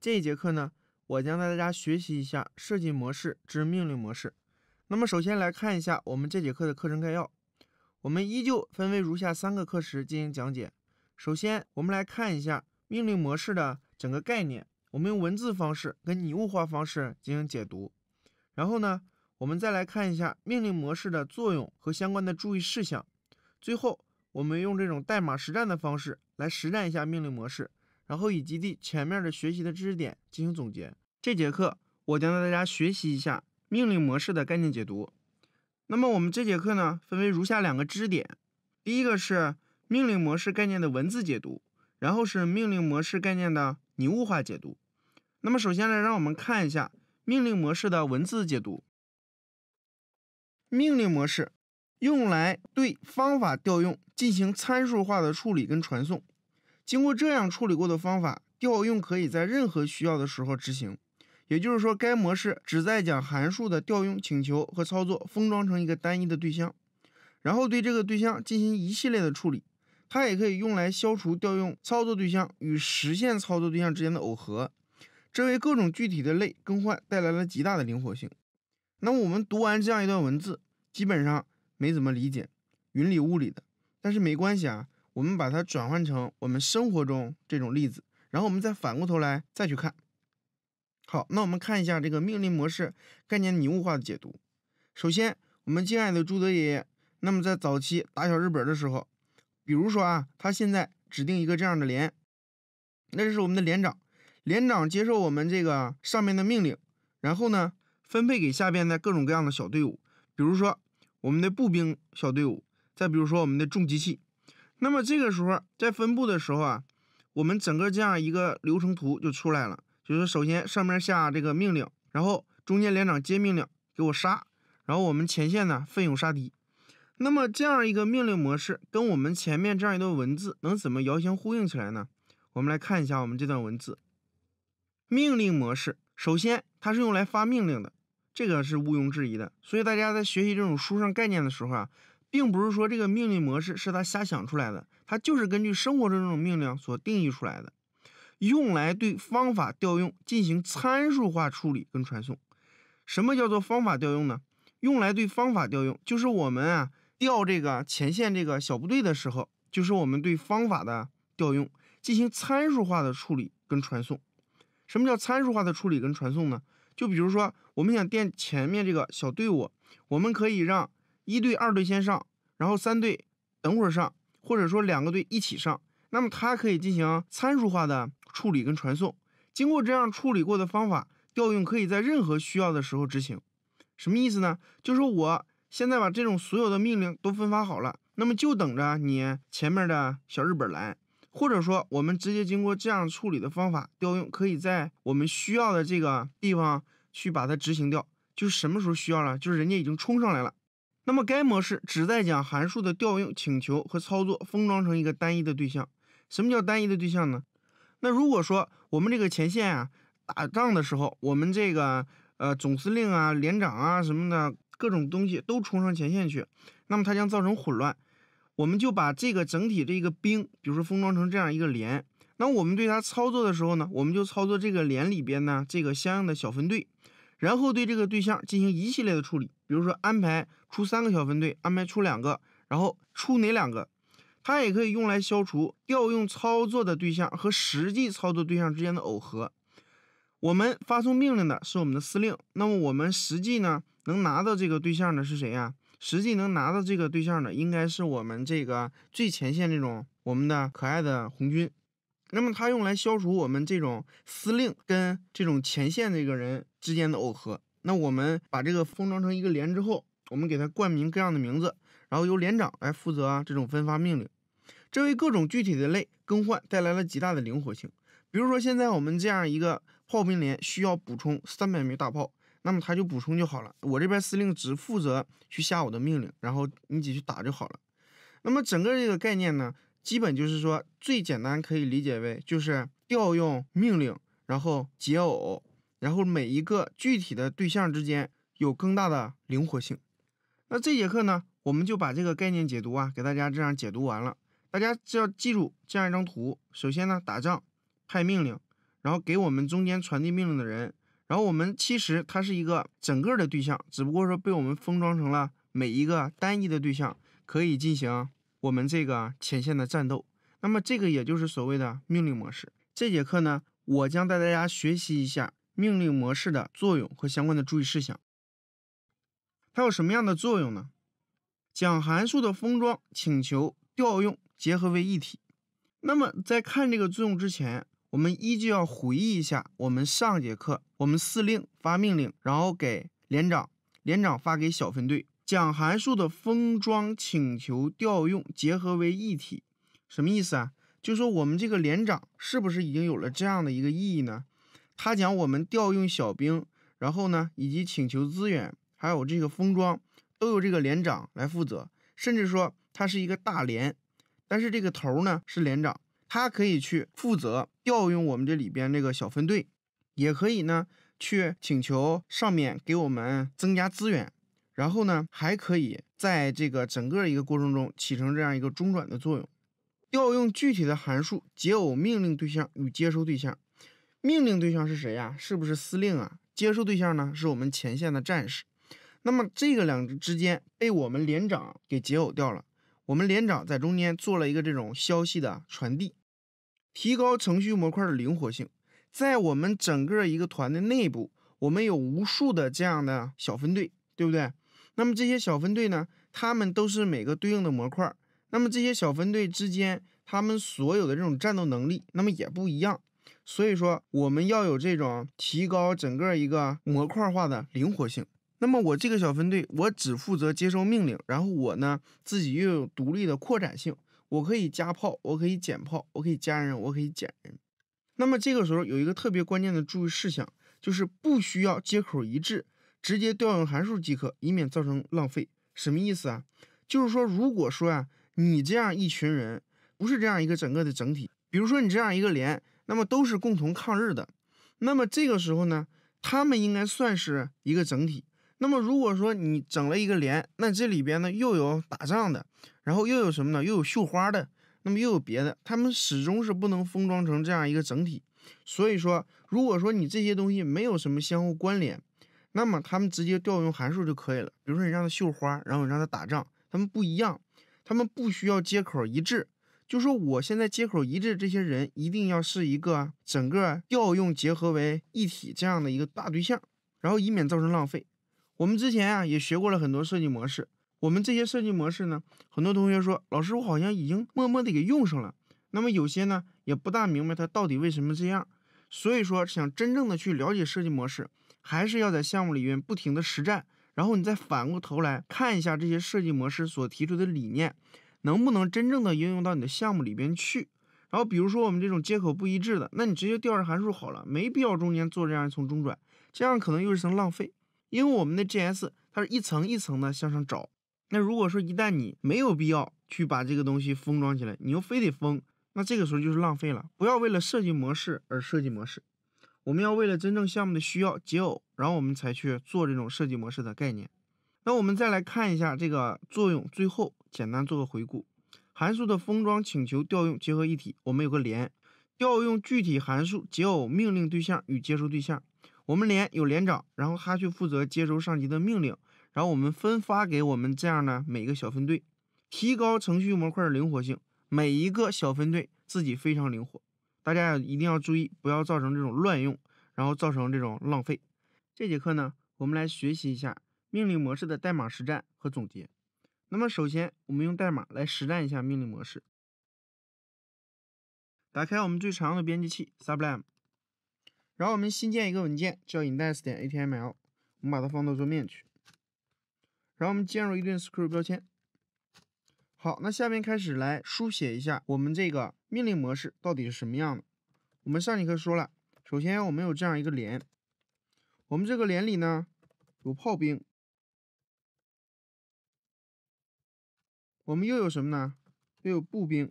这一节课呢，我将带大家学习一下设计模式之命令模式。那么，首先来看一下我们这节课的课程概要。我们依旧分为如下三个课时进行讲解。首先，我们来看一下命令模式的整个概念，我们用文字方式跟拟物化方式进行解读。然后呢，我们再来看一下命令模式的作用和相关的注意事项。最后，我们用这种代码实战的方式来实战一下命令模式。然后以及第前面的学习的知识点进行总结。这节课我将带大家学习一下命令模式的概念解读。那么我们这节课呢，分为如下两个知识点：第一个是命令模式概念的文字解读，然后是命令模式概念的拟物化解读。那么首先呢，让我们看一下命令模式的文字解读。命令模式用来对方法调用进行参数化的处理跟传送。经过这样处理过的方法，调用可以在任何需要的时候执行。也就是说，该模式旨在将函数的调用请求和操作封装成一个单一的对象，然后对这个对象进行一系列的处理。它也可以用来消除调用操作对象与实现操作对象之间的耦合，这为各种具体的类更换带来了极大的灵活性。那么我们读完这样一段文字，基本上没怎么理解，云里雾里的。但是没关系啊。我们把它转换成我们生活中这种例子，然后我们再反过头来再去看。好，那我们看一下这个命令模式概念拟物化的解读。首先，我们敬爱的朱德爷爷，那么在早期打小日本的时候，比如说啊，他现在指定一个这样的连，那就是我们的连长。连长接受我们这个上面的命令，然后呢，分配给下边的各种各样的小队伍，比如说我们的步兵小队伍，再比如说我们的重机器。那么这个时候，在分布的时候啊，我们整个这样一个流程图就出来了。就是首先上面下这个命令，然后中间连长接命令给我杀，然后我们前线呢奋勇杀敌。那么这样一个命令模式跟我们前面这样一段文字能怎么遥相呼应起来呢？我们来看一下我们这段文字，命令模式，首先它是用来发命令的，这个是毋庸置疑的。所以大家在学习这种书上概念的时候啊。并不是说这个命令模式是他瞎想出来的，它就是根据生活中这种命令所定义出来的，用来对方法调用进行参数化处理跟传送。什么叫做方法调用呢？用来对方法调用，就是我们啊调这个前线这个小部队的时候，就是我们对方法的调用进行参数化的处理跟传送。什么叫参数化的处理跟传送呢？就比如说我们想垫前面这个小队伍，我们可以让。一队、二队先上，然后三队等会上，或者说两个队一起上，那么它可以进行参数化的处理跟传送。经过这样处理过的方法调用，可以在任何需要的时候执行。什么意思呢？就是我现在把这种所有的命令都分发好了，那么就等着你前面的小日本来，或者说我们直接经过这样处理的方法调用，可以在我们需要的这个地方去把它执行掉。就是什么时候需要了，就是人家已经冲上来了。那么该模式旨在将函数的调用请求和操作封装成一个单一的对象。什么叫单一的对象呢？那如果说我们这个前线啊打仗的时候，我们这个呃总司令啊、连长啊什么的，各种东西都冲上前线去，那么它将造成混乱。我们就把这个整体这个兵，比如说封装成这样一个连，那我们对它操作的时候呢，我们就操作这个连里边呢这个相应的小分队，然后对这个对象进行一系列的处理。比如说，安排出三个小分队，安排出两个，然后出哪两个？它也可以用来消除调用操作的对象和实际操作对象之间的耦合。我们发送命令的是我们的司令，那么我们实际呢能拿到这个对象的是谁呀？实际能拿到这个对象的应该是我们这个最前线这种我们的可爱的红军。那么它用来消除我们这种司令跟这种前线这个人之间的耦合。那我们把这个封装成一个连之后，我们给它冠名各样的名字，然后由连长来负责啊这种分发命令，这为各种具体的类更换带来了极大的灵活性。比如说现在我们这样一个炮兵连需要补充三百枚大炮，那么它就补充就好了。我这边司令只负责去下我的命令，然后你只去打就好了。那么整个这个概念呢，基本就是说最简单可以理解为就是调用命令，然后解耦。然后每一个具体的对象之间有更大的灵活性。那这节课呢，我们就把这个概念解读啊，给大家这样解读完了。大家只要记住这样一张图：首先呢，打仗派命令，然后给我们中间传递命令的人，然后我们其实它是一个整个的对象，只不过说被我们封装成了每一个单一的对象，可以进行我们这个前线的战斗。那么这个也就是所谓的命令模式。这节课呢，我将带大家学习一下。命令模式的作用和相关的注意事项，它有什么样的作用呢？将函数的封装、请求、调用结合为一体。那么在看这个作用之前，我们依旧要回忆一下我们上节课，我们司令发命令，然后给连长，连长发给小分队，将函数的封装、请求、调用结合为一体，什么意思啊？就说我们这个连长是不是已经有了这样的一个意义呢？他讲，我们调用小兵，然后呢，以及请求资源，还有这个封装，都由这个连长来负责。甚至说，他是一个大连，但是这个头呢是连长，他可以去负责调用我们这里边这个小分队，也可以呢去请求上面给我们增加资源，然后呢还可以在这个整个一个过程中起成这样一个中转的作用。调用具体的函数，解耦命令对象与接收对象。命令对象是谁呀？是不是司令啊？接收对象呢？是我们前线的战士。那么这个两之间被我们连长给解耦掉了。我们连长在中间做了一个这种消息的传递，提高程序模块的灵活性。在我们整个一个团的内部，我们有无数的这样的小分队，对不对？那么这些小分队呢，他们都是每个对应的模块。那么这些小分队之间，他们所有的这种战斗能力，那么也不一样。所以说，我们要有这种提高整个一个模块化的灵活性。那么我这个小分队，我只负责接收命令，然后我呢自己又有独立的扩展性，我可以加炮，我可以减炮，我可以加人，我可以减人。那么这个时候有一个特别关键的注意事项，就是不需要接口一致，直接调用函数即可，以免造成浪费。什么意思啊？就是说，如果说啊，你这样一群人不是这样一个整个的整体，比如说你这样一个连。那么都是共同抗日的，那么这个时候呢，他们应该算是一个整体。那么如果说你整了一个连，那这里边呢又有打仗的，然后又有什么呢？又有绣花的，那么又有别的，他们始终是不能封装成这样一个整体。所以说，如果说你这些东西没有什么相互关联，那么他们直接调用函数就可以了。比如说你让他绣花，然后让他打仗，他们不一样，他们不需要接口一致。就说我现在接口一致，这些人一定要是一个整个调用结合为一体这样的一个大对象，然后以免造成浪费。我们之前啊也学过了很多设计模式，我们这些设计模式呢，很多同学说老师我好像已经默默的给用上了，那么有些呢也不大明白它到底为什么这样，所以说想真正的去了解设计模式，还是要在项目里面不停的实战，然后你再反过头来看一下这些设计模式所提出的理念。能不能真正的应用到你的项目里边去？然后比如说我们这种接口不一致的，那你直接调着函数好了，没必要中间做这样一从中转，这样可能又是一层浪费。因为我们的 JS 它是一层一层的向上找。那如果说一旦你没有必要去把这个东西封装起来，你又非得封，那这个时候就是浪费了。不要为了设计模式而设计模式，我们要为了真正项目的需要解耦，然后我们才去做这种设计模式的概念。那我们再来看一下这个作用，最后简单做个回顾。函数的封装、请求调用结合一体，我们有个连调用具体函数，解耦命令对象与接收对象。我们连有连长，然后他去负责接收上级的命令，然后我们分发给我们这样的每个小分队，提高程序模块的灵活性。每一个小分队自己非常灵活，大家一定要注意，不要造成这种乱用，然后造成这种浪费。这节课呢，我们来学习一下。命令模式的代码实战和总结。那么，首先我们用代码来实战一下命令模式。打开我们最常用的编辑器 Sublime，然后我们新建一个文件叫 index 点 html，我们把它放到桌面去。然后我们进入一段 script 标签。好，那下面开始来书写一下我们这个命令模式到底是什么样的。我们上节课说了，首先我们有这样一个连，我们这个连里呢有炮兵。我们又有什么呢？又有步兵。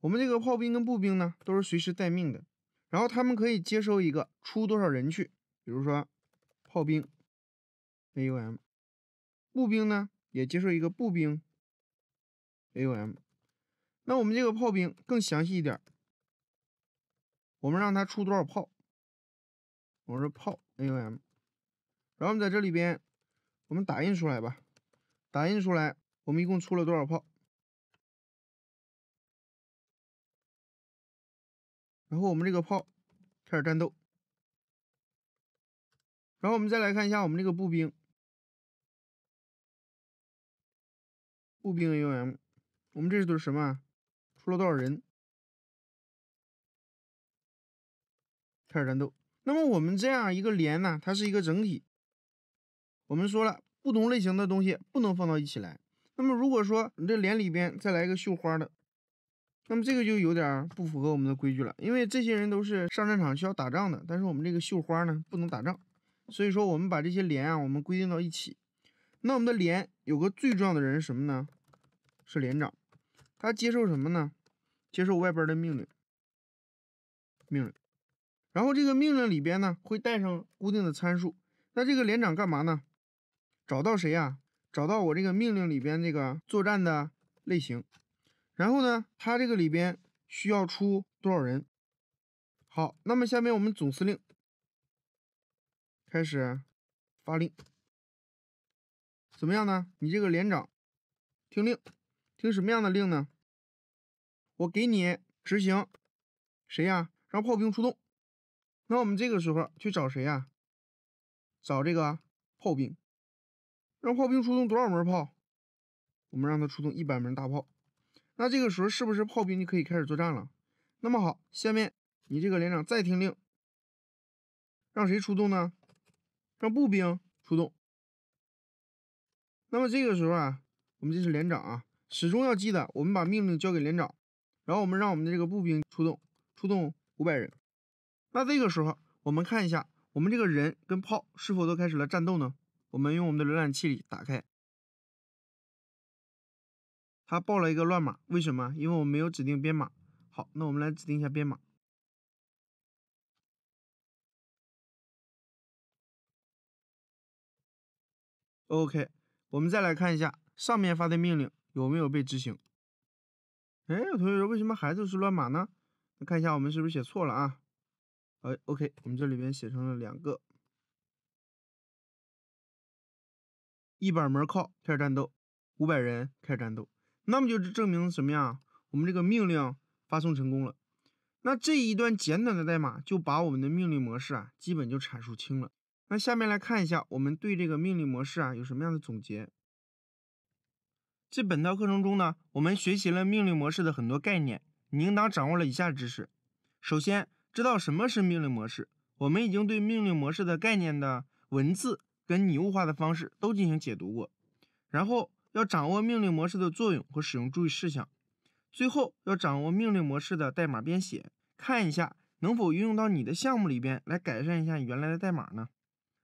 我们这个炮兵跟步兵呢，都是随时待命的。然后他们可以接收一个出多少人去，比如说炮兵 A u M，步兵呢也接受一个步兵 A u M。那我们这个炮兵更详细一点，我们让他出多少炮，我说炮 A u M，然后我们在这里边。我们打印出来吧，打印出来，我们一共出了多少炮？然后我们这个炮开始战斗，然后我们再来看一下我们这个步兵，步兵 A u M，我们这是都是什么？出了多少人？开始战斗。那么我们这样一个连呢，它是一个整体。我们说了，不同类型的东西不能放到一起来。那么，如果说你这连里边再来一个绣花的，那么这个就有点不符合我们的规矩了。因为这些人都是上战场需要打仗的，但是我们这个绣花呢不能打仗，所以说我们把这些连啊，我们规定到一起。那我们的连有个最重要的人是什么呢？是连长，他接受什么呢？接受外边的命令，命令。然后这个命令里边呢会带上固定的参数。那这个连长干嘛呢？找到谁呀？找到我这个命令里边这个作战的类型，然后呢，他这个里边需要出多少人？好，那么下面我们总司令开始发令，怎么样呢？你这个连长听令，听什么样的令呢？我给你执行，谁呀？让炮兵出动。那我们这个时候去找谁呀？找这个炮兵。让炮兵出动多少门炮？我们让他出动一百门大炮。那这个时候是不是炮兵就可以开始作战了？那么好，下面你这个连长再听令，让谁出动呢？让步兵出动。那么这个时候啊，我们这是连长啊，始终要记得，我们把命令交给连长，然后我们让我们的这个步兵出动，出动五百人。那这个时候我们看一下，我们这个人跟炮是否都开始了战斗呢？我们用我们的浏览器里打开，它报了一个乱码，为什么？因为我没有指定编码。好，那我们来指定一下编码。OK，我们再来看一下上面发的命令有没有被执行。哎，有同学说为什么还是是乱码呢？看一下我们是不是写错了啊？哎，OK，我们这里边写成了两个。一百门靠开始战斗，五百人开始战斗，那么就是证明什么呀？我们这个命令发送成功了。那这一段简短的代码就把我们的命令模式啊基本就阐述清了。那下面来看一下，我们对这个命令模式啊有什么样的总结？在本套课程中呢，我们学习了命令模式的很多概念，你应当掌握了以下知识：首先，知道什么是命令模式。我们已经对命令模式的概念的文字。跟你物化的方式都进行解读过，然后要掌握命令模式的作用和使用注意事项，最后要掌握命令模式的代码编写，看一下能否运用到你的项目里边来改善一下你原来的代码呢？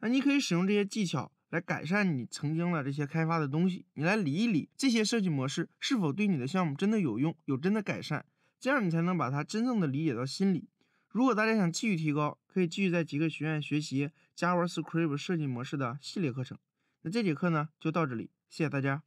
那你可以使用这些技巧来改善你曾经的这些开发的东西，你来理一理这些设计模式是否对你的项目真的有用，有真的改善，这样你才能把它真正的理解到心里。如果大家想继续提高，可以继续在极客学院学习 JavaScript 设计模式的系列课程。那这节课呢，就到这里，谢谢大家。